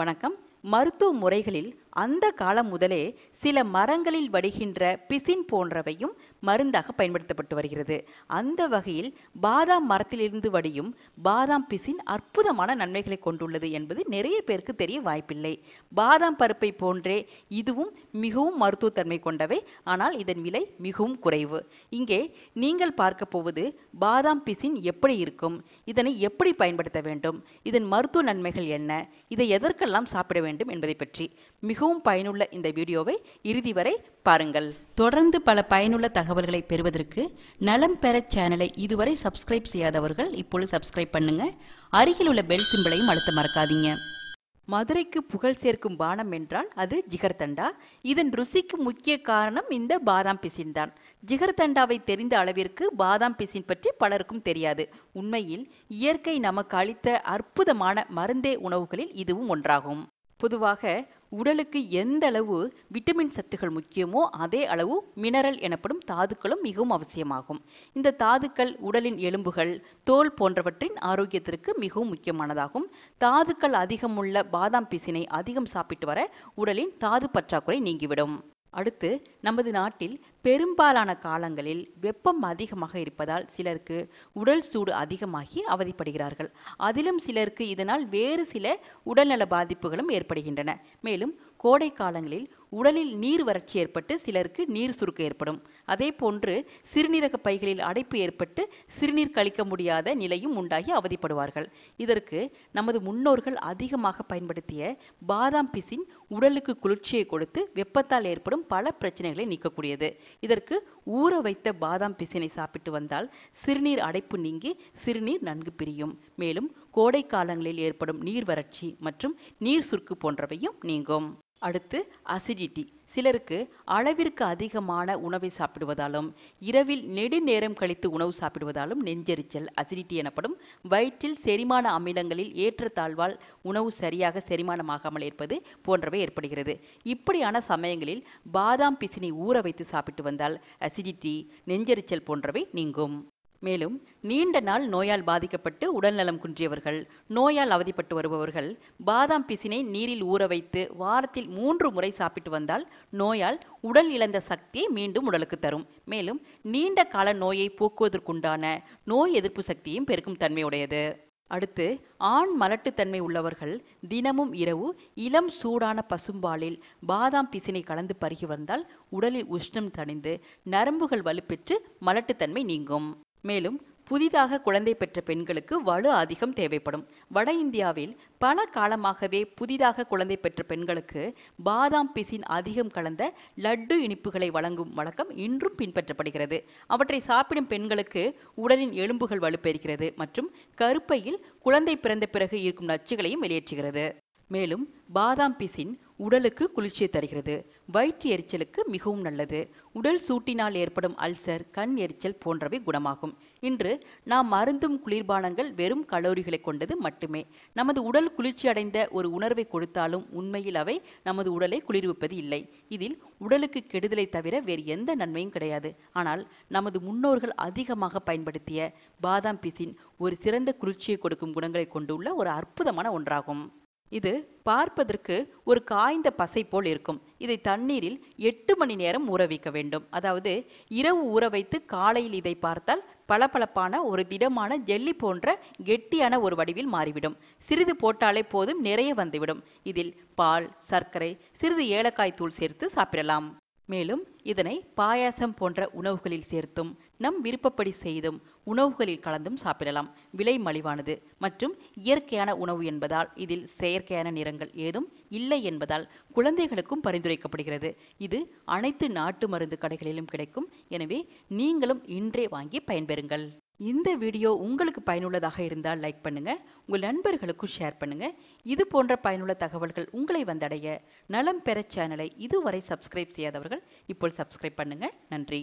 வணக்கம் மருத்துவ முறைகளில் அந்த காலம் முதலே சில மரங்களில் வடிகின்ற பிசின் போன்றவையும் மருந்தாக பயன்படுத்தப்பட்டு வருகிறது அந்த வகையில் பாதாம் மரத்திலிருந்து வடியும் பாதாம் பிசின் அற்புதமான நன்மைகளை கொண்டுள்ளது என்பது நிறைய பேருக்கு தெரிய வாய்ப்பில்லை பாதாம் பருப்பை போன்றே இதுவும் மிகவும் மருத்துவத்தன்மை கொண்டவை ஆனால் இதன் விலை மிகவும் குறைவு இங்கே நீங்கள் பார்க்க போவது பாதாம் பிசின் எப்படி இருக்கும் இதனை எப்படி பயன்படுத்த வேண்டும் இதன் மருத்துவ நன்மைகள் என்ன இதை எதற்கெல்லாம் சாப்பிட வேண்டும் என்பதை பற்றி மிக மிகவும் பயனுள்ள இந்த வீடியோவை இறுதி வரை பாருங்கள் தொடர்ந்து பல பயனுள்ள தகவல்களை பெறுவதற்கு நலம் பெற சேனலை இதுவரை சப்ஸ்கிரைப் செய்யாதவர்கள் இப்பொழுது சப்ஸ்கிரைப் பண்ணுங்க அருகில் உள்ள பெல் சிம்பிளையும் அழுத்த மறக்காதீங்க மதுரைக்கு புகழ் சேர்க்கும் பானம் என்றால் அது ஜிகர்தண்டா இதன் ருசிக்கு முக்கிய காரணம் இந்த பாதாம் பிசின் தான் ஜிகர்தண்டாவை தெரிந்த அளவிற்கு பாதாம் பிசின் பற்றி பலருக்கும் தெரியாது உண்மையில் இயற்கை நமக்கு அளித்த அற்புதமான மருந்தே உணவுகளில் இதுவும் ஒன்றாகும் பொதுவாக உடலுக்கு எந்த அளவு விட்டமின் சத்துக்கள் முக்கியமோ அதே அளவு மினரல் எனப்படும் தாதுக்களும் மிகவும் அவசியமாகும் இந்த தாதுக்கள் உடலின் எலும்புகள் தோல் போன்றவற்றின் ஆரோக்கியத்திற்கு மிகவும் முக்கியமானதாகும் தாதுக்கள் அதிகமுள்ள பாதாம் பிசினை அதிகம் சாப்பிட்டு வர உடலின் தாது பற்றாக்குறை நீங்கிவிடும் அடுத்து நமது நாட்டில் பெரும்பாலான காலங்களில் வெப்பம் அதிகமாக இருப்பதால் சிலருக்கு உடல் சூடு அதிகமாகி அவதிப்படுகிறார்கள் அதிலும் சிலருக்கு இதனால் வேறு சில உடல்நல பாதிப்புகளும் ஏற்படுகின்றன மேலும் கோடை காலங்களில் உடலில் நீர் வறட்சி ஏற்பட்டு சிலருக்கு நீர் சுருக்கம் ஏற்படும் அதே போன்று சிறுநீரக பைகளில் அடைப்பு ஏற்பட்டு சிறுநீர் கழிக்க முடியாத நிலையும் உண்டாகி அவதிப்படுவார்கள் இதற்கு நமது முன்னோர்கள் அதிகமாக பயன்படுத்திய பாதாம் பிசின் உடலுக்கு குளிர்ச்சியை கொடுத்து வெப்பத்தால் ஏற்படும் பல பிரச்சனைகளை நீக்கக்கூடியது இதற்கு ஊற வைத்த பாதாம் பிசினை சாப்பிட்டு வந்தால் சிறுநீர் அடைப்பு நீங்கி சிறுநீர் நன்கு பிரியும் மேலும் கோடை காலங்களில் ஏற்படும் நீர் வறட்சி மற்றும் நீர் சுருக்கு போன்றவையும் நீங்கும் அடுத்து அசிடிட்டி சிலருக்கு அளவிற்கு அதிகமான உணவை சாப்பிடுவதாலும் இரவில் நெடுநேரம் கழித்து உணவு சாப்பிடுவதாலும் நெஞ்செரிச்சல் அசிடிட்டி எனப்படும் வயிற்றில் செரிமான அமிலங்களில் ஏற்றத்தாழ்வால் உணவு சரியாக செரிமானமாகாமல் இருப்பது போன்றவை ஏற்படுகிறது இப்படியான சமயங்களில் பாதாம் பிசினை ஊற வைத்து சாப்பிட்டு வந்தால் அசிடிட்டி நெஞ்செரிச்சல் போன்றவை நீங்கும் மேலும் நீண்ட நாள் நோயால் பாதிக்கப்பட்டு உடல்நலம் குன்றியவர்கள் நோயால் அவதிப்பட்டு வருபவர்கள் பாதாம் பிசினை நீரில் ஊற வைத்து வாரத்தில் மூன்று முறை சாப்பிட்டு வந்தால் நோயால் உடல் இழந்த சக்தியை மீண்டும் உடலுக்கு தரும் மேலும் நீண்ட கால நோயை போக்குவதற்குண்டான நோய் எதிர்ப்பு சக்தியும் பெருக்கும் தன்மையுடையது அடுத்து ஆண் மலட்டுத்தன்மை உள்ளவர்கள் தினமும் இரவு இளம் சூடான பசும்பாலில் பாதாம் பிசினை கலந்து பருகி வந்தால் உடலில் உஷ்ணம் தணிந்து நரம்புகள் வலுப்பெற்று மலட்டுத்தன்மை நீங்கும் மேலும் புதிதாக குழந்தை பெற்ற பெண்களுக்கு வலு அதிகம் தேவைப்படும் வட இந்தியாவில் பல காலமாகவே புதிதாக குழந்தை பெற்ற பெண்களுக்கு பாதாம் பிசின் அதிகம் கலந்த லட்டு இனிப்புகளை வழங்கும் வழக்கம் இன்றும் பின்பற்றப்படுகிறது அவற்றை சாப்பிடும் பெண்களுக்கு உடலின் எலும்புகள் வலுப்பெறுகிறது மற்றும் கருப்பையில் குழந்தை பிறந்த பிறகு இருக்கும் நச்சுகளையும் வெளியேற்றுகிறது மேலும் பாதாம் பிசின் உடலுக்கு குளிர்ச்சியை தருகிறது வயிற்று எரிச்சலுக்கு மிகவும் நல்லது உடல் சூட்டினால் ஏற்படும் அல்சர் கண் எரிச்சல் போன்றவை குணமாகும் இன்று நாம் மருந்தும் குளிர்பானங்கள் வெறும் கலோரிகளை கொண்டது மட்டுமே நமது உடல் குளிர்ச்சி அடைந்த ஒரு உணர்வை கொடுத்தாலும் உண்மையில் அவை நமது உடலை குளிர்விப்பது இல்லை இதில் உடலுக்கு கெடுதலை தவிர வேறு எந்த நன்மையும் கிடையாது ஆனால் நமது முன்னோர்கள் அதிகமாக பயன்படுத்திய பாதாம் பிசின் ஒரு சிறந்த குளிர்ச்சியை கொடுக்கும் குணங்களை கொண்டுள்ள ஒரு அற்புதமான ஒன்றாகும் இது பார்ப்பதற்கு ஒரு காய்ந்த பசை போல் இருக்கும் இதை தண்ணீரில் எட்டு மணி நேரம் ஊற வைக்க வேண்டும் அதாவது இரவு ஊற வைத்து காலையில் இதை பார்த்தால் பளபளப்பான ஒரு திடமான ஜெல்லி போன்ற கெட்டியான ஒரு வடிவில் மாறிவிடும் சிறிது போட்டாலே போதும் நிறைய வந்துவிடும் இதில் பால் சர்க்கரை சிறிது ஏலக்காய் தூள் சேர்த்து சாப்பிடலாம் மேலும் இதனை பாயாசம் போன்ற உணவுகளில் சேர்த்தும் நம் விருப்பப்படி செய்தும் உணவுகளில் கலந்தும் சாப்பிடலாம் விலை மலிவானது மற்றும் இயற்கையான உணவு என்பதால் இதில் செயற்கையான நிறங்கள் ஏதும் இல்லை என்பதால் குழந்தைகளுக்கும் பரிந்துரைக்கப்படுகிறது இது அனைத்து நாட்டு மருந்து கடைகளிலும் கிடைக்கும் எனவே நீங்களும் இன்றே வாங்கி பயன்பெறுங்கள் இந்த வீடியோ உங்களுக்கு பயனுள்ளதாக இருந்தால் லைக் பண்ணுங்கள் உங்கள் நண்பர்களுக்கும் ஷேர் பண்ணுங்கள் இது போன்ற பயனுள்ள தகவல்கள் உங்களை வந்தடைய நலம் பெற சேனலை இதுவரை சப்ஸ்கிரைப் செய்யாதவர்கள் இப்போ சப்ஸ்கிரைப் பண்ணுங்கள் நன்றி